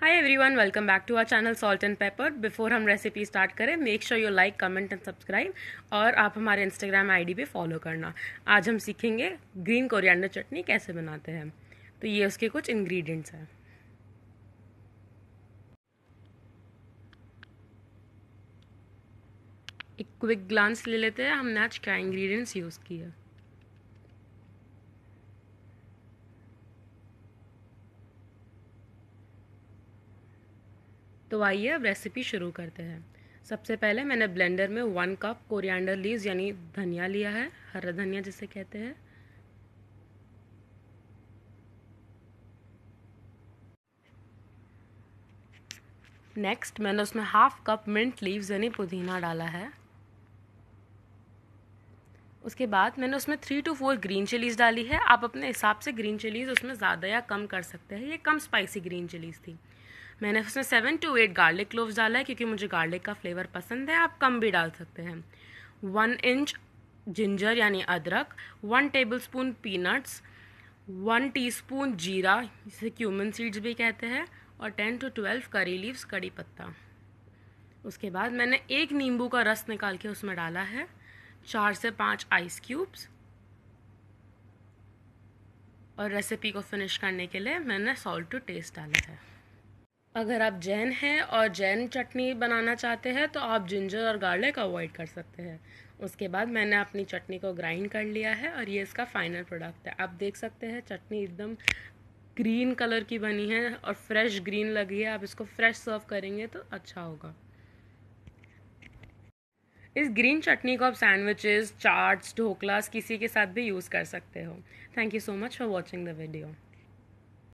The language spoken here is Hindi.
hi everyone welcome back to our channel salt and pepper before हम रेसिपी स्टार्ट करें make sure you like comment and subscribe और आप हमारे इंस्टाग्राम आईडी पे फॉलो करना आज हम सीखेंगे ग्रीन कोरिएंडर चटनी कैसे बनाते हैं तो ये उसके कुछ इंग्रेडिएंट्स हैं एक क्विक ग्लांस ले लेते हैं हमने आज क्या इंग्रीडियंट्स यूज़ किए तो आइए अब रेसिपी शुरू करते हैं सबसे पहले मैंने ब्लेंडर में वन कप कोरिएंडर लीव्स यानी धनिया लिया है हरा धनिया जिसे कहते हैं नेक्स्ट मैंने उसमें हाफ कप मिंट लीव्स यानी पुदीना डाला है उसके बाद मैंने उसमें three two four green chillies डाली है आप अपने हिसाब से ग्रीन चिलीज़ उसमें ज़्यादा या कम कर सकते हैं ये कम स्पाइसी ग्रीन चिलीज़ थी मैंने उसमें seven two eight garlic cloves डाला है क्योंकि मुझे गार्लिक का फ्लेवर पसंद है आप कम भी डाल सकते हैं वन इंच जिंजर यानी अदरक one tablespoon peanuts one teaspoon जीरा जिसे क्यूमन सीड्स भी कहते हैं और ten two twelve curry leaves कड़ी पत्ता उसके बाद मैंने एक नींबू का रस निकाल के उसमें डाला है चार से पाँच आइस क्यूब्स और रेसिपी को फिनिश करने के लिए मैंने सॉल्ट टू टेस्ट डाला है अगर आप जैन हैं और जैन चटनी बनाना चाहते हैं तो आप जिंजर और गार्लिक अवॉइड कर सकते हैं उसके बाद मैंने अपनी चटनी को ग्राइंड कर लिया है और ये इसका फाइनल प्रोडक्ट है आप देख सकते हैं चटनी एकदम ग्रीन कलर की बनी है और फ्रेश ग्रीन लगी है आप इसको फ्रेश सर्व करेंगे तो अच्छा होगा इस ग्रीन चटनी को आप सैंडविचेस चाट्स ढोकलास किसी के साथ भी यूज़ कर सकते हो thank you so much for watching the video